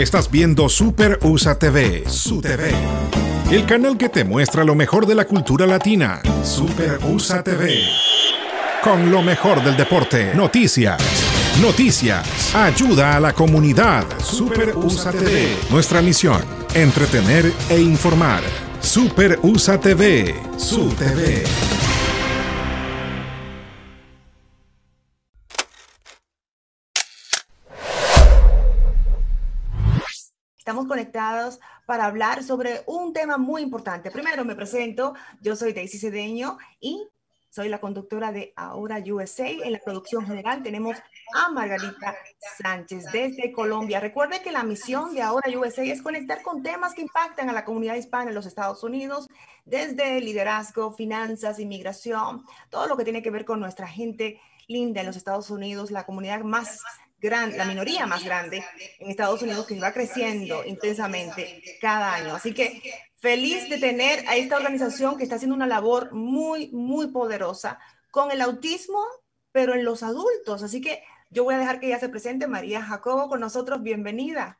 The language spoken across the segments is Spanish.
Estás viendo Super USA TV, su TV. El canal que te muestra lo mejor de la cultura latina, Super USA TV. Con lo mejor del deporte, noticias, noticias, ayuda a la comunidad, Super USA TV. Nuestra misión, entretener e informar. Super USA TV, su TV. conectados para hablar sobre un tema muy importante. Primero me presento, yo soy Daisy Cedeño y soy la conductora de Ahora USA. En la producción general tenemos a Margarita Sánchez desde Colombia. Recuerde que la misión de Ahora USA es conectar con temas que impactan a la comunidad hispana en los Estados Unidos, desde liderazgo, finanzas, inmigración, todo lo que tiene que ver con nuestra gente linda en los Estados Unidos, la comunidad más la minoría más grande en Estados Unidos que va creciendo intensamente cada año. Así que feliz de tener a esta organización que está haciendo una labor muy, muy poderosa con el autismo, pero en los adultos. Así que yo voy a dejar que ella se presente María Jacobo con nosotros. Bienvenida.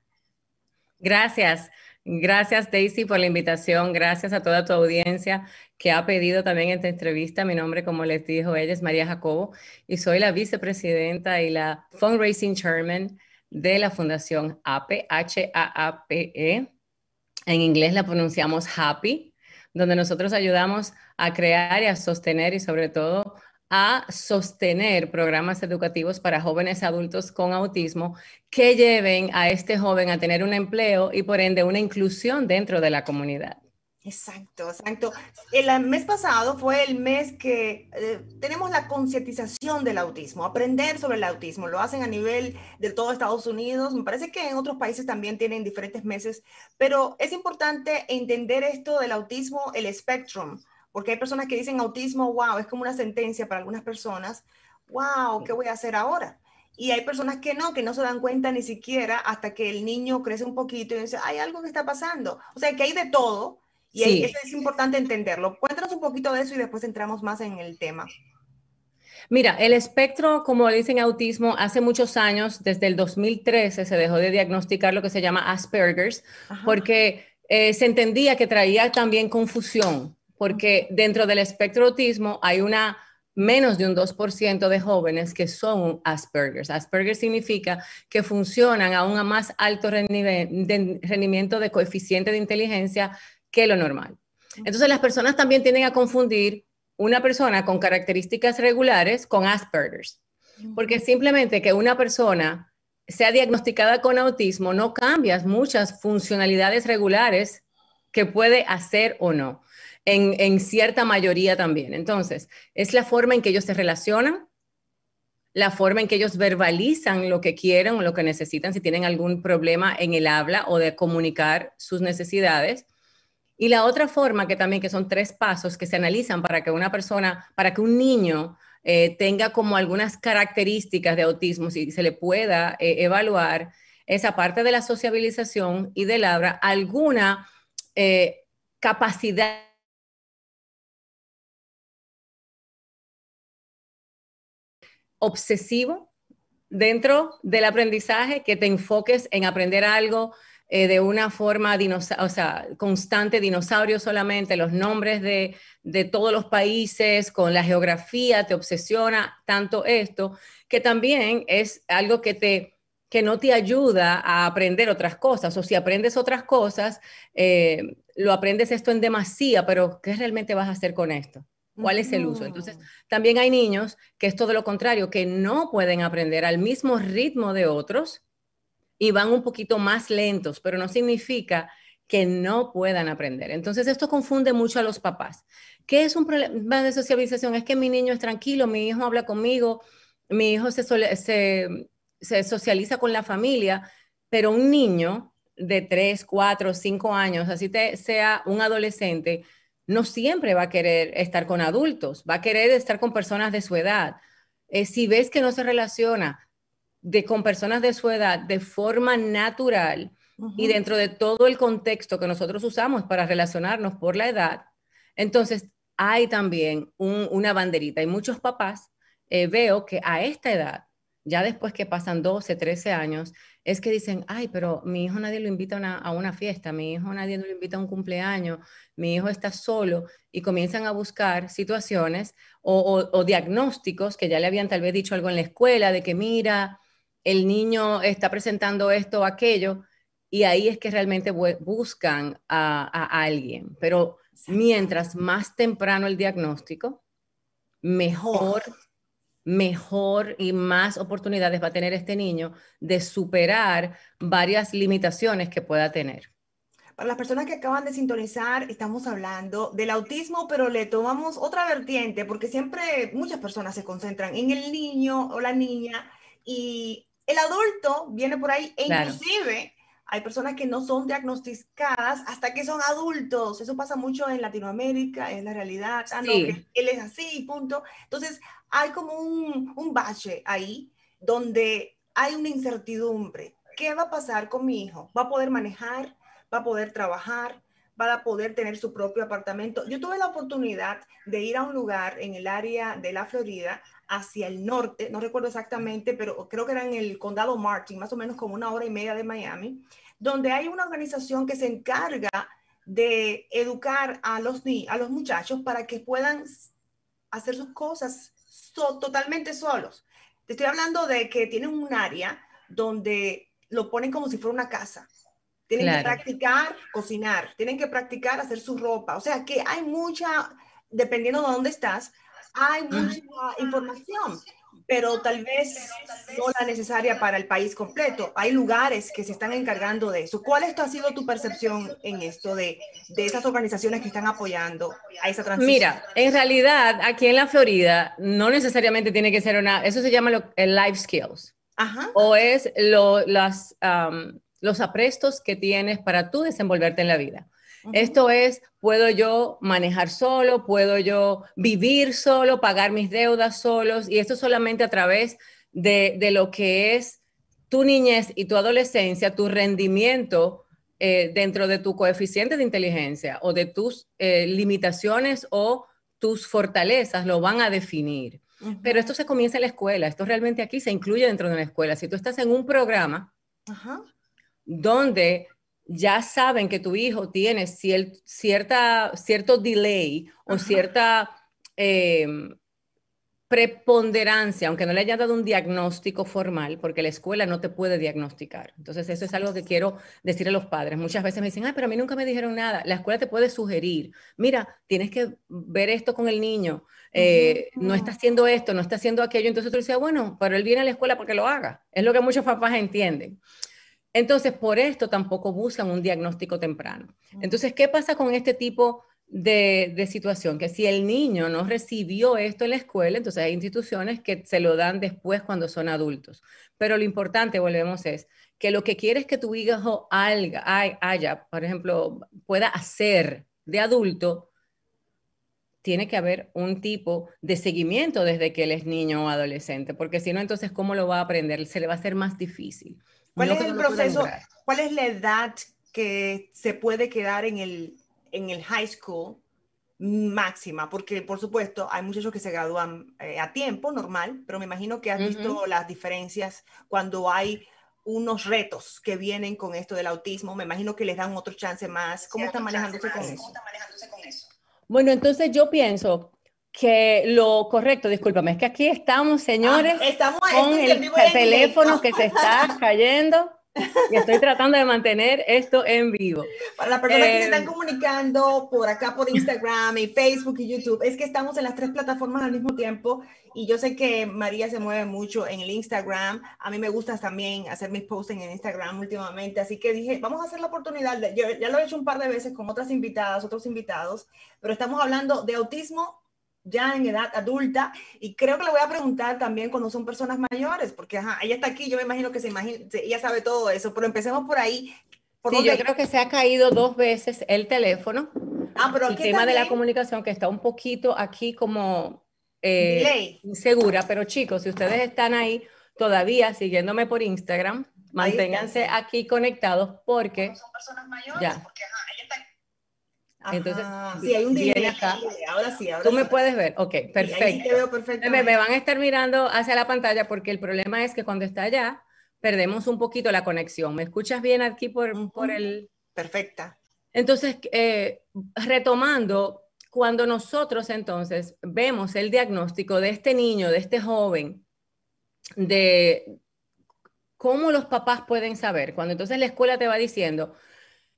Gracias. Gracias, Daisy, por la invitación. Gracias a toda tu audiencia que ha pedido también esta entrevista. Mi nombre, como les dijo ella, es María Jacobo y soy la vicepresidenta y la fundraising chairman de la Fundación APE, H-A-A-P-E. En inglés la pronunciamos HAPPY, donde nosotros ayudamos a crear y a sostener y sobre todo a sostener programas educativos para jóvenes adultos con autismo que lleven a este joven a tener un empleo y por ende una inclusión dentro de la comunidad. Exacto, exacto. El mes pasado fue el mes que eh, tenemos la concientización del autismo, aprender sobre el autismo. Lo hacen a nivel de todo Estados Unidos. Me parece que en otros países también tienen diferentes meses, pero es importante entender esto del autismo, el spectrum, porque hay personas que dicen autismo, wow, es como una sentencia para algunas personas, wow, ¿qué voy a hacer ahora? Y hay personas que no, que no se dan cuenta ni siquiera hasta que el niño crece un poquito y dice, hay algo que está pasando. O sea, que hay de todo y eso es importante entenderlo. Cuéntanos un poquito de eso y después entramos más en el tema. Mira, el espectro, como dicen autismo, hace muchos años, desde el 2013, se dejó de diagnosticar lo que se llama Asperger's, porque eh, se entendía que traía también confusión porque dentro del espectro autismo hay una menos de un 2% de jóvenes que son Asperger's. Asperger significa que funcionan a un más alto rendimiento de coeficiente de inteligencia que lo normal. Entonces las personas también tienden a confundir una persona con características regulares con Asperger's, porque simplemente que una persona sea diagnosticada con autismo no cambias muchas funcionalidades regulares que puede hacer o no en, cierta mayoría también. Entonces, es la forma en que ellos se relacionan, la forma en que ellos verbalizan lo que quieren o lo que necesitan, si tienen algún problema en el habla o de comunicar sus necesidades. Y la otra forma que también, que son tres pasos que se analizan para que una persona, para que un niño eh, tenga como algunas características de autismo, si se le pueda eh, evaluar esa parte de la sociabilización y del habla, alguna eh, capacidad obsesivo dentro del aprendizaje, que te enfoques en aprender algo eh, de una forma constante, dinosaurio solamente, los nombres de, todos los países, con la geografía, te obsesiona tanto esto, que también es algo que que no te ayuda a aprender otras cosas. O si aprendes otras cosas, eh, lo aprendes esto en demasía, pero ¿qué realmente vas a hacer con esto? ¿Cuál es el uso? Entonces, también hay niños que es todo lo contrario, que no pueden aprender al mismo ritmo de otros y van un poquito más lentos, pero no significa que no puedan aprender. Entonces, esto confunde mucho a los papás. ¿Qué es un problema de socialización? Es que mi niño es tranquilo, mi hijo habla conmigo, mi hijo se, socializa con la familia, pero un niño de 3, 4, 5 años, así sea un adolescente, no siempre va a querer estar con adultos, va a querer estar con personas de su edad. Eh, si ves que no se relaciona de, con personas de su edad de forma natural y dentro de todo el contexto que nosotros usamos para relacionarnos por la edad, entonces hay también una banderita. Y muchos papás eh, veo que a esta edad ya después que pasan 12, 13 años, es que dicen, ay, pero mi hijo nadie lo invita a una, fiesta, mi hijo nadie lo invita a un cumpleaños, mi hijo está solo y comienzan a buscar situaciones o, diagnósticos que ya le habían tal vez dicho algo en la escuela, de que mira, el niño está presentando esto o aquello, y ahí es que realmente buscan a, alguien. Pero mientras más temprano el diagnóstico, mejor mejor y más oportunidades va a tener este niño de superar varias limitaciones que pueda tener. Para las personas que acaban de sintonizar, estamos hablando del autismo, pero le tomamos otra vertiente, porque siempre muchas personas se concentran en el niño o la niña y el adulto viene por ahí e inclusive hay personas que no son diagnosticadas hasta que son adultos. Eso pasa mucho en Latinoamérica, es la realidad. Ah, él es así, punto. Entonces, hay como un, un bache ahí donde hay una incertidumbre. ¿Qué va a pasar con mi hijo? ¿Va a poder manejar? ¿Va a poder trabajar? para poder tener su propio apartamento. Yo tuve la oportunidad de ir a un lugar en el área de la Florida, hacia el norte, no recuerdo exactamente, pero creo que era en el condado Martin, más o menos como una hora y media de Miami, donde hay una organización que se encarga de educar a los, a los muchachos para que puedan hacer sus cosas totalmente solos. Te estoy hablando de que tienen un área donde lo ponen como si fuera una casa tienen que practicar cocinar, tienen que practicar hacer su ropa. O sea que hay mucha, dependiendo de dónde estás, hay mucha información, pero tal vez no la necesaria para el país completo. Hay lugares que se están encargando de eso. ¿Cuál esto ha sido tu percepción en esto de, de esas organizaciones que están apoyando a esa transición? Mira, en realidad aquí en la Florida no necesariamente tiene que ser una, eso se llama el life skills. Ajá. O es lo, las los aprestos que tienes para tú desenvolverte en la vida. Esto es, puedo yo manejar solo, puedo yo vivir solo, pagar mis deudas solos, y esto solamente a través de, de lo que es tu niñez y tu adolescencia, tu rendimiento eh, dentro de tu coeficiente de inteligencia o de tus eh, limitaciones o tus fortalezas, lo van a definir. Pero esto se comienza en la escuela, esto realmente aquí se incluye dentro de la escuela. Si tú estás en un programa, donde ya saben que tu hijo tiene cierta, cierto delay o cierta em, preponderancia, aunque no le hayan dado un diagnóstico formal, porque la escuela no te puede diagnosticar. Entonces, eso es algo que quiero decir a los padres. Muchas veces me dicen, pero a mí nunca me dijeron nada. La escuela te puede sugerir, mira, tienes que ver esto con el niño, eh, no está haciendo esto, no está haciendo aquello. Entonces tú dices, bueno, pero él viene a la escuela porque lo haga. Es lo que muchos papás entienden. Entonces, por esto tampoco buscan un diagnóstico temprano. Mm. Entonces, ¿qué pasa con este tipo de, situación? Que si el niño no recibió esto en la escuela, entonces hay instituciones que se lo dan después cuando son adultos. Pero lo importante, volvemos, es que lo que quieres que tu hijo haya, por ejemplo, pueda hacer de adulto, tiene que haber un tipo de seguimiento desde que él es niño o adolescente, porque si no, entonces, ¿cómo lo va a aprender? Se le va a hacer más difícil. ¿Cuál es el proceso? ¿Cuál es la edad que se puede quedar en el, en el high school máxima, porque por supuesto hay muchachos que se gradúan eh, a tiempo normal, pero me imagino que has visto las diferencias cuando hay unos retos que vienen con esto del autismo, me imagino que les dan otro chance más. ¿Cómo, están manejándose con eso? Bueno, entonces yo pienso que lo correcto, discúlpame, es que aquí estamos, ah, señores, estamos con el, teléfono que se está cayendo y estoy tratando de mantener esto en vivo. Para las personas que se están eh, comunicando por acá, por Instagram y Facebook y YouTube, es que estamos en las tres plataformas al mismo tiempo y yo sé que María se mueve mucho en el Instagram. A mí me gusta también hacer mis posts en Instagram últimamente, así que dije, vamos a hacer la oportunidad. De, yo ya lo he hecho un par de veces con otras invitadas, otros invitados, pero estamos hablando de autismo ya en edad adulta y creo que le voy a preguntar también cuando son personas mayores, porque ella está aquí, yo me imagino que se imagina, ella sabe todo eso, pero empecemos por ahí. sí, yo creo que se ha caído dos veces el teléfono. Ah, pero el tema de la comunicación que está un poquito aquí como eh, insegura, pero chicos, si ustedes están ahí todavía siguiéndome por Instagram, manténganse aquí conectados porque... Son personas mayores, porque entonces, viene acá. Tú me puedes ver. Ok, perfecto. me, van a estar mirando hacia la pantalla porque el problema es que cuando está allá, perdemos un poquito la conexión. ¿Me escuchas bien aquí por, el...? Perfecta. Entonces, eh, retomando, cuando nosotros entonces vemos el diagnóstico de este niño, de este joven, de cómo los papás pueden saber, cuando entonces la escuela te va diciendo,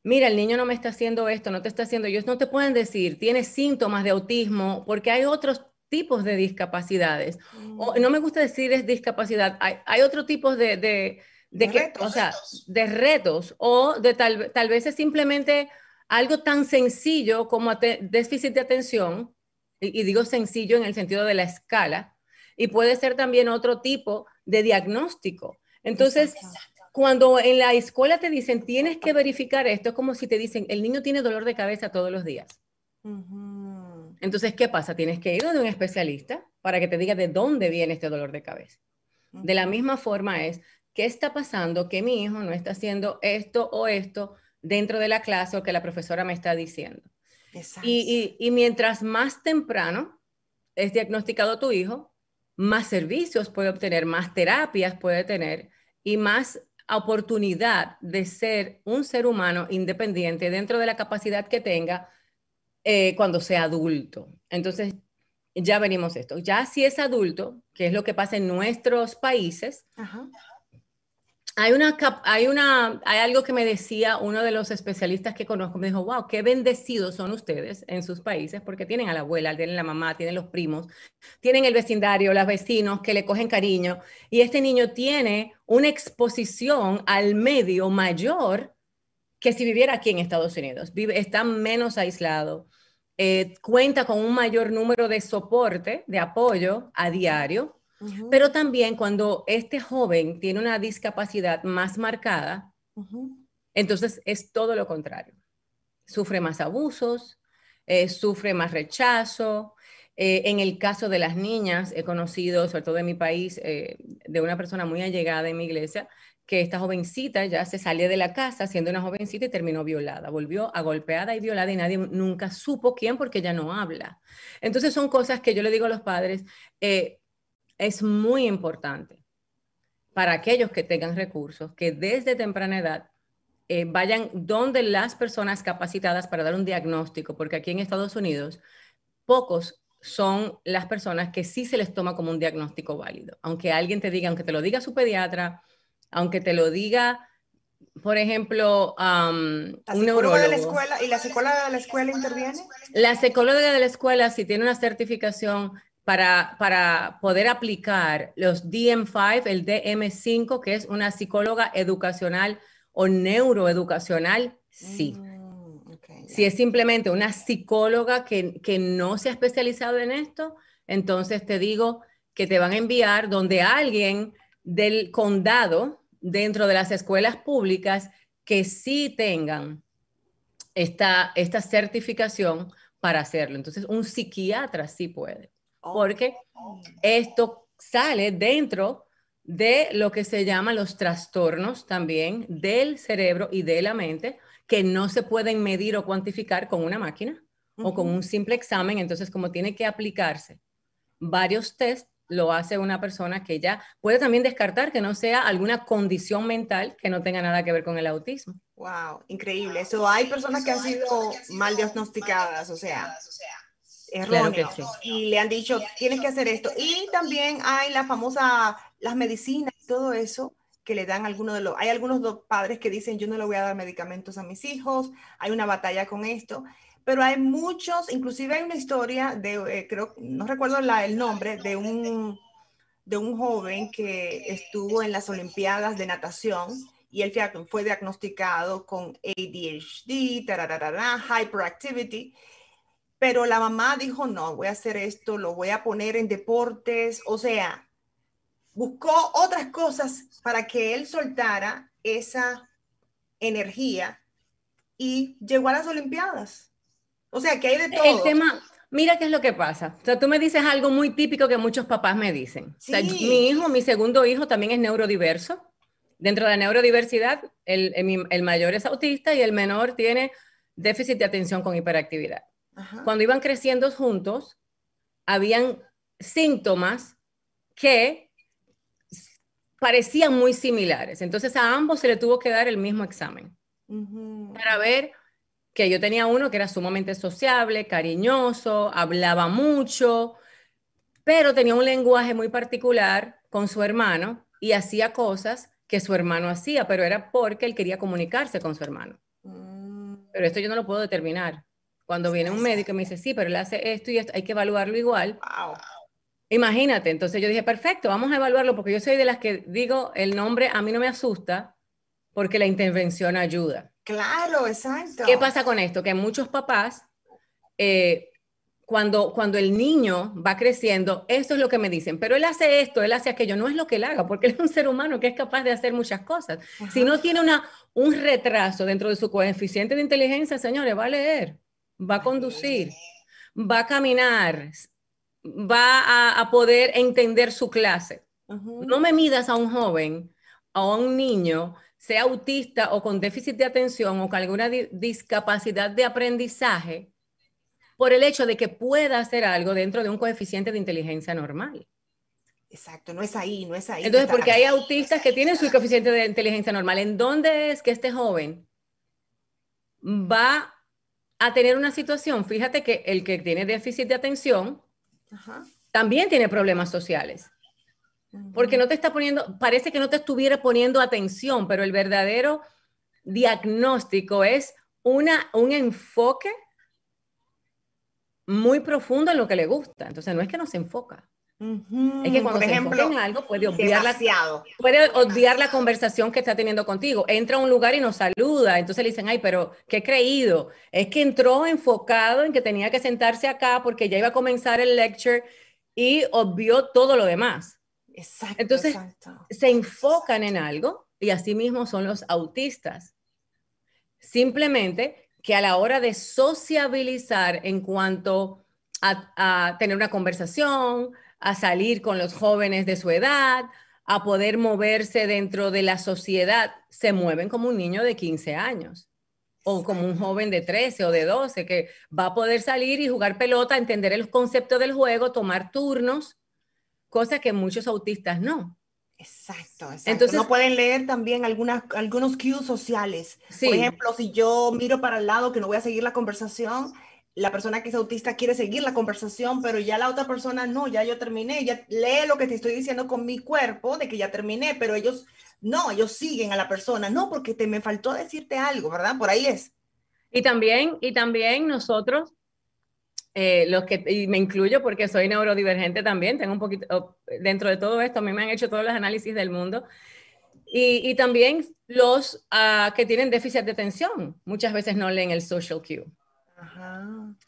mira, el niño no me está haciendo esto, no te está haciendo, ellos no te pueden decir, tiene síntomas de autismo, porque hay otros tipos de discapacidades. O, mm. no me gusta decir es discapacidad, hay, hay otro tipo de, de, de, que, retos, o sea, de retos o de tal, tal vez es simplemente algo tan sencillo como déficit de atención, y, digo sencillo en el sentido de la escala, y puede ser también otro tipo de diagnóstico. Entonces, cuando en la escuela te dicen tienes que verificar esto, es como si te dicen el niño tiene dolor de cabeza todos los días. Entonces, ¿qué pasa? Tienes que ir a un especialista para que te diga de dónde viene este dolor de cabeza. De la misma forma es, ¿qué está pasando que mi hijo no está haciendo esto o esto dentro de la clase o que la profesora me está diciendo? y mientras más temprano es diagnosticado tu hijo, más servicios puede obtener, más terapias puede tener y más oportunidad de ser un ser humano independiente dentro de la capacidad que tenga eh, cuando sea adulto. Entonces, ya venimos esto. Ya si es adulto, que es lo que pasa en nuestros países, Ajá hay, una, hay, una, hay algo que me decía uno de los especialistas que conozco, me dijo, wow, qué bendecidos son ustedes en sus países porque tienen a la abuela, tienen la mamá, tienen los primos, tienen el vecindario, los vecinos que le cogen cariño y este niño tiene una exposición al medio mayor que si viviera aquí en Estados Unidos. Vive, está menos aislado, eh, cuenta con un mayor número de soporte, de apoyo a diario pero también cuando este joven tiene una discapacidad más marcada, entonces es todo lo contrario. Sufre más abusos, eh, sufre más rechazo. Eh, en el caso de las niñas, he conocido, sobre todo en mi país, eh, de una persona muy allegada en mi iglesia, que esta jovencita ya se salió de la casa siendo una jovencita y terminó violada, volvió a golpeada y violada y nadie nunca supo quién porque ella no habla. Entonces son cosas que yo le digo a los padres, es muy importante para aquellos que tengan recursos que desde temprana edad eh, vayan donde las personas capacitadas para dar un diagnóstico, porque aquí en Estados Unidos pocos son las personas que sí se les toma como un diagnóstico válido. Aunque alguien te diga, aunque te lo diga su pediatra, aunque te lo diga, por ejemplo, un neurólogo. escuela, ¿Y la psicóloga de la escuela interviene? La psicóloga de la escuela, si tiene una certificación, para, poder aplicar los DM5, el DM5, que es una psicóloga educacional o neuroeducacional, sí. Mm, si es simplemente una psicóloga que, no se ha especializado en esto, entonces te digo que te van a enviar donde alguien del condado, dentro de las escuelas públicas, que sí tengan esta certificación para hacerlo. Entonces, un psiquiatra sí puede porque esto sale dentro de lo que se llama los trastornos también del cerebro y de la mente, que no se pueden medir o cuantificar con una máquina o con un simple examen. Entonces, como tiene que aplicarse varios test, lo hace una persona que ya puede también descartar que no sea alguna condición mental que no tenga nada que ver con el autismo. Wow, increíble. Eso hay personas que han sido mal diagnosticadas, o sea, erróneo. Y le han dicho, tienes que hacer esto. Y también hay la famosa, las medicinas y todo eso que le dan algunos de los, hay algunos padres que dicen, yo no le voy a dar medicamentos a mis hijos, hay una batalla con esto, pero hay muchos, inclusive hay una historia de, eh, creo, no recuerdo la, el nombre, de un, de un joven que estuvo en las Olimpiadas de natación y él fue diagnosticado con ADHD, hyperactivity, pero la mamá dijo, no, voy a hacer esto, lo voy a poner en deportes, o sea, buscó otras cosas para que él soltara esa energía y llegó a las Olimpiadas. O sea, que hay de todo. El tema, mira qué es lo que pasa. O sea, tú me dices algo muy típico que muchos papás me dicen. mi hijo, mi segundo hijo también es neurodiverso. Dentro de la neurodiversidad, el mayor es autista y el menor tiene déficit de atención con hiperactividad cuando iban creciendo juntos, habían síntomas que parecían muy similares. Entonces a ambos se le tuvo que dar el mismo examen para ver que yo tenía uno que era sumamente sociable, cariñoso, hablaba mucho, pero tenía un lenguaje muy particular con su hermano y hacía cosas que su hermano hacía, pero era porque él quería comunicarse con su hermano. Mm. Pero esto yo no lo puedo determinar. Cuando viene un médico y me dice, sí, pero él hace esto y esto, hay que evaluarlo igual. Imagínate, entonces yo dije, perfecto, vamos a evaluarlo porque yo soy de las que digo, el nombre a mí no me asusta porque la intervención ayuda. Claro, exacto. ¿Qué pasa con esto? Que muchos papás, eh, cuando, cuando el niño va creciendo, eso es lo que me dicen, pero él hace esto, él hace aquello, no es lo que él haga, porque él es un ser humano que es capaz de hacer muchas cosas. Si no tiene una, un retraso dentro de su coeficiente de inteligencia, señores, va a leer va a conducir, va a caminar, va a, poder entender su clase. No me midas a un joven, a un niño, sea autista o con déficit de atención o con alguna discapacidad de aprendizaje, por el hecho de que pueda hacer algo dentro de un coeficiente de inteligencia normal. Exacto, no es ahí, no es ahí. Entonces, porque hay autistas que tienen su coeficiente de inteligencia normal. ¿En dónde es que este joven va a tener una situación, fíjate que el que tiene déficit de atención también tiene problemas sociales. Porque no te está poniendo, parece que no te estuviera poniendo atención, pero el verdadero diagnóstico es una, un enfoque muy profundo en lo que le gusta. Entonces no es que no se enfoca, es que cuando Por se ejemplo, en algo puede obviar, la, puede obviar la conversación que está teniendo contigo. Entra a un lugar y nos saluda, entonces le dicen, ay, pero qué creído. Es que entró enfocado en que tenía que sentarse acá porque ya iba a comenzar el lecture y obvió todo lo demás. Exacto, entonces se enfocan en algo y así mismo son los autistas. Simplemente que a la hora de sociabilizar en cuanto a, a tener una conversación, a salir con los jóvenes de su edad, a poder moverse dentro de la sociedad, se mueven como un niño de 15 años o como un joven de 13 o de 12 que va a poder salir y jugar pelota, entender el concepto del juego, tomar turnos, cosa que muchos autistas no. Exacto, exacto. Entonces, no pueden leer también algunas, algunos cues sociales. Por ejemplo, si yo miro para el lado que no voy a seguir la conversación, la persona que es autista quiere seguir la conversación, pero ya la otra persona no, ya yo terminé, ya lee lo que te estoy diciendo con mi cuerpo, de que ya terminé, pero ellos no, ellos siguen a la persona, no, porque te me faltó decirte algo, ¿verdad? Por ahí es. Y también, y también nosotros, eh, los que, y me incluyo porque soy neurodivergente también, tengo un poquito, oh, dentro de todo esto, a mí me han hecho todos los análisis del mundo, y, también los ah, que tienen déficit de atención, muchas veces no leen el social cue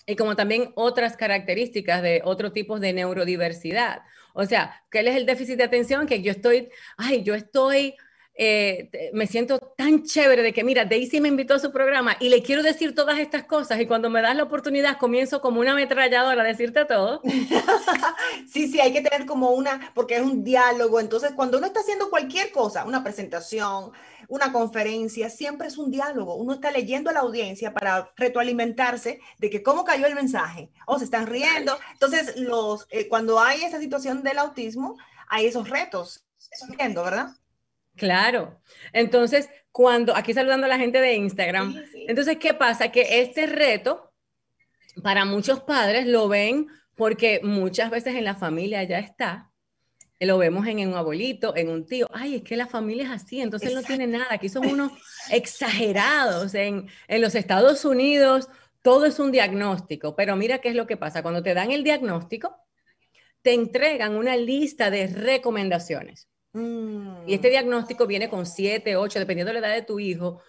y como también otras características de otros tipos de neurodiversidad. O sea, ¿qué es el déficit de atención? Que yo estoy, ay, yo estoy eh, me siento tan chévere de que, mira, Daisy me invitó a su programa y le quiero decir todas estas cosas y cuando me das la oportunidad comienzo como una ametralladora a decirte todo. sí, sí, hay que tener como una, porque es un diálogo, entonces cuando uno está haciendo cualquier cosa, una presentación, una conferencia, siempre es un diálogo, uno está leyendo a la audiencia para retroalimentarse de que cómo cayó el mensaje, o oh, se están riendo, entonces los, eh, cuando hay esa situación del autismo, hay esos retos, eso entiendo, ¿verdad? Claro. Entonces, cuando, aquí saludando a la gente de Instagram, entonces, ¿qué pasa? Que este reto, para muchos padres lo ven porque muchas veces en la familia ya está, eh, lo vemos en, un abuelito, en un tío, ay, es que la familia es así, entonces no tiene nada, aquí son unos exagerados, en, en los Estados Unidos todo es un diagnóstico, pero mira qué es lo que pasa, cuando te dan el diagnóstico, te entregan una lista de recomendaciones. Mm. Y este diagnóstico viene con 7, 8, dependiendo de la edad de tu hijo,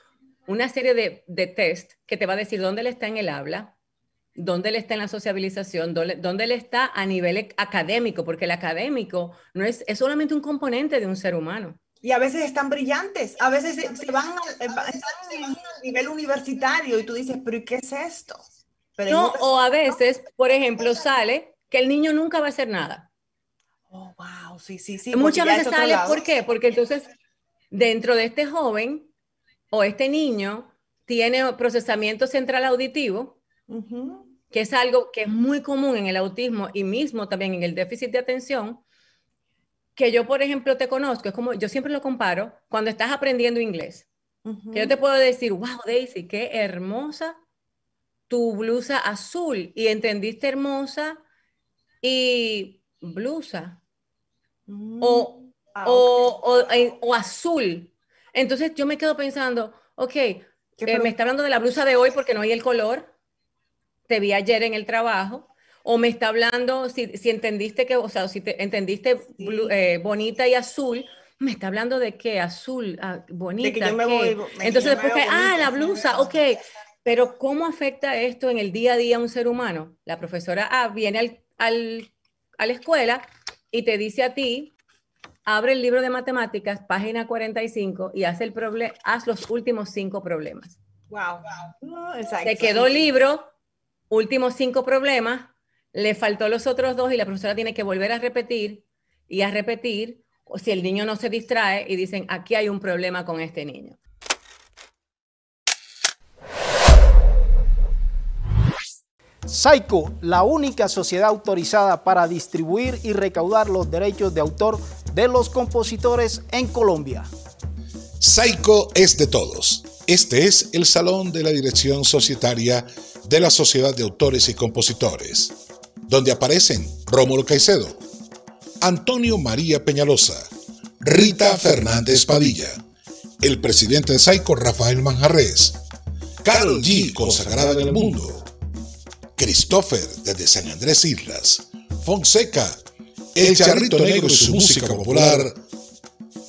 una serie de, de test que te va a decir dónde le está en el habla, dónde le está en la sociabilización, dónde, le está a nivel e-, académico, porque el académico no es, es solamente un componente de un ser humano. Y a veces están brillantes, a veces se, van al, a nivel universitario y tú dices, pero ¿y qué es esto? Pero no, o a veces, por ejemplo, sale que el niño nunca va a hacer nada. Oh, wow, sí, sí, sí. Muchas veces sale, ¿por qué? Porque entonces dentro de este joven o este niño tiene procesamiento central auditivo, que es algo que es muy común en el autismo y mismo también en el déficit de atención, que yo, por ejemplo, te conozco, es como, yo siempre lo comparo cuando estás aprendiendo inglés, que yo te puedo decir, wow, Daisy, qué hermosa tu blusa azul, y entendiste hermosa y blusa, o, mm. ah, o, eh, o, azul. Entonces yo me quedo pensando, ok, eh, me está hablando de la blusa de hoy porque no hay el color, te vi ayer en el trabajo, o me está hablando, si, entendiste que, o sea, si te, entendiste eh, bonita y azul, me está hablando de qué, azul, bonita. Entonces después ah, la blusa, ok. Pero ¿cómo afecta esto en el día a día a un ser humano? La profesora A ah, viene al, a la escuela y te dice a ti, abre el libro de matemáticas, página 45, y haz, el haz los últimos cinco problemas. Wow. wow. Mm, se quedó libro, últimos cinco problemas, le faltó los otros dos y la profesora tiene que volver a repetir y a repetir, o si el niño no se distrae y dicen, aquí hay un problema con este niño. Saico, la única sociedad autorizada para distribuir y recaudar los derechos de autor de los compositores en Colombia. Saico es de todos. Este es el salón de la dirección societaria de la Sociedad de Autores y Compositores, donde aparecen Rómulo Caicedo, Antonio María Peñalosa, Rita Fernández Padilla, el presidente de Saico Rafael Manjarres, Carol G, consagrada en mundo, Christopher desde San Andrés Islas, Fonseca, El Charrito Negro y su música popular,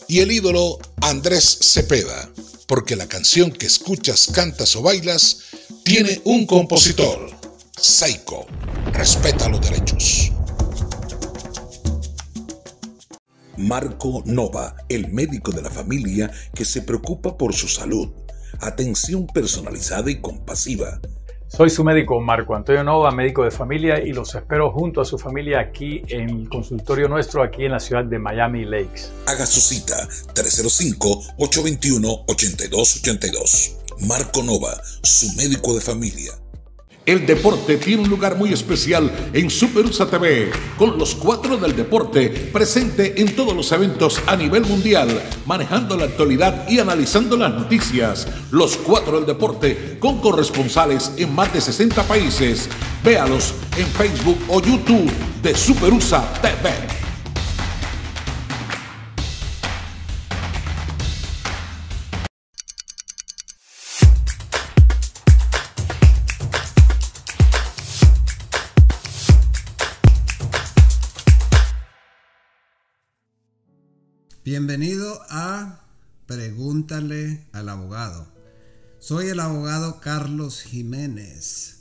y el ídolo Andrés Cepeda, porque la canción que escuchas, cantas o bailas tiene un compositor, Seiko. respeta los derechos. Marco Nova, el médico de la familia que se preocupa por su salud. Atención personalizada y compasiva soy su médico Marco Antonio Nova, médico de familia, y los espero junto a su familia aquí en el consultorio nuestro, aquí en la ciudad de Miami Lakes. Haga su cita 305-821-8282. Marco Nova, su médico de familia. El deporte tiene un lugar muy especial en Superusa TV, con los cuatro del deporte presente en todos los eventos a nivel mundial, manejando la actualidad y analizando las noticias. Los cuatro del deporte con corresponsales en más de 60 países. Véalos en Facebook o YouTube de Superusa TV. Bienvenido a Pregúntale al abogado. Soy el abogado Carlos Jiménez.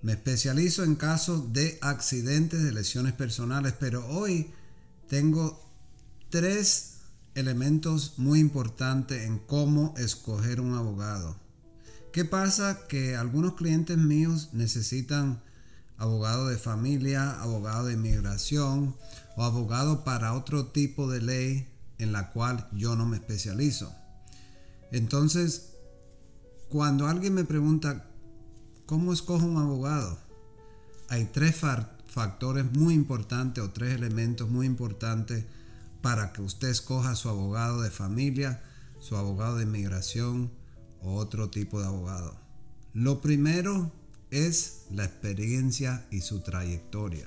Me especializo en casos de accidentes, de lesiones personales, pero hoy tengo tres elementos muy importantes en cómo escoger un abogado. ¿Qué pasa? Que algunos clientes míos necesitan abogado de familia, abogado de inmigración, o abogado para otro tipo de ley en la cual yo no me especializo. Entonces, cuando alguien me pregunta, ¿cómo escojo un abogado? Hay tres factores muy importantes o tres elementos muy importantes para que usted escoja su abogado de familia, su abogado de inmigración o otro tipo de abogado. Lo primero es la experiencia y su trayectoria.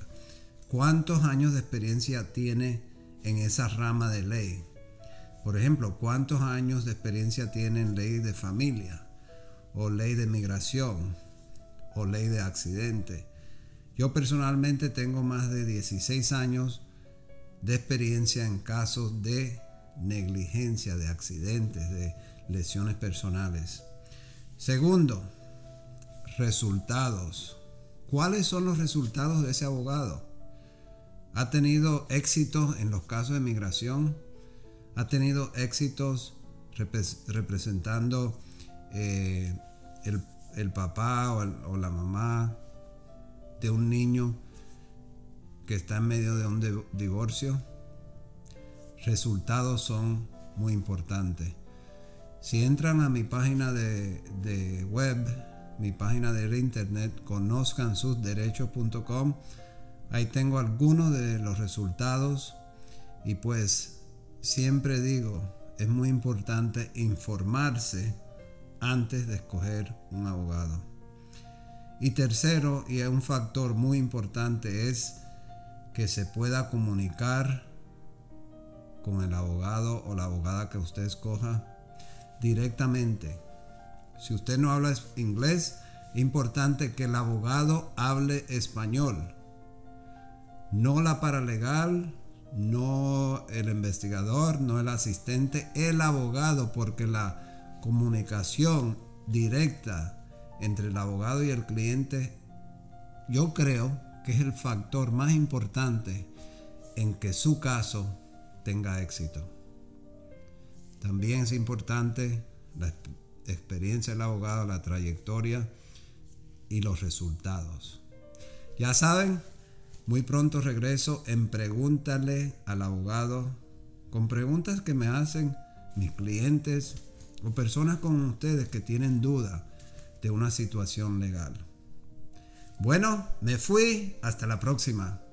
¿Cuántos años de experiencia tiene en esa rama de ley? Por ejemplo, ¿cuántos años de experiencia tiene en ley de familia? ¿O ley de migración? ¿O ley de accidente? Yo personalmente tengo más de 16 años de experiencia en casos de negligencia, de accidentes, de lesiones personales. Segundo, resultados. ¿Cuáles son los resultados de ese abogado? ha tenido éxitos en los casos de migración, ha tenido éxitos representando eh, el, papá o, la mamá de un niño que está en medio de un divorcio. Resultados son muy importantes. Si entran a mi página de, de web, mi página de internet, conozcan sus derechos.com. Ahí tengo algunos de los resultados y pues siempre digo, es muy importante informarse antes de escoger un abogado. Y tercero, y es un factor muy importante, es que se pueda comunicar con el abogado o la abogada que usted escoja directamente. Si usted no habla inglés, importante que el abogado hable español no la paralegal, no el investigador, no el asistente, el abogado, porque la comunicación directa entre el abogado y el cliente, yo creo que es el factor más importante en que su caso tenga éxito. También es importante la experiencia del abogado, la trayectoria y los resultados. Ya saben, muy pronto regreso en Pregúntale al abogado con preguntas que me hacen mis clientes o personas como ustedes que tienen duda de una situación legal. Bueno, me fui. Hasta la próxima.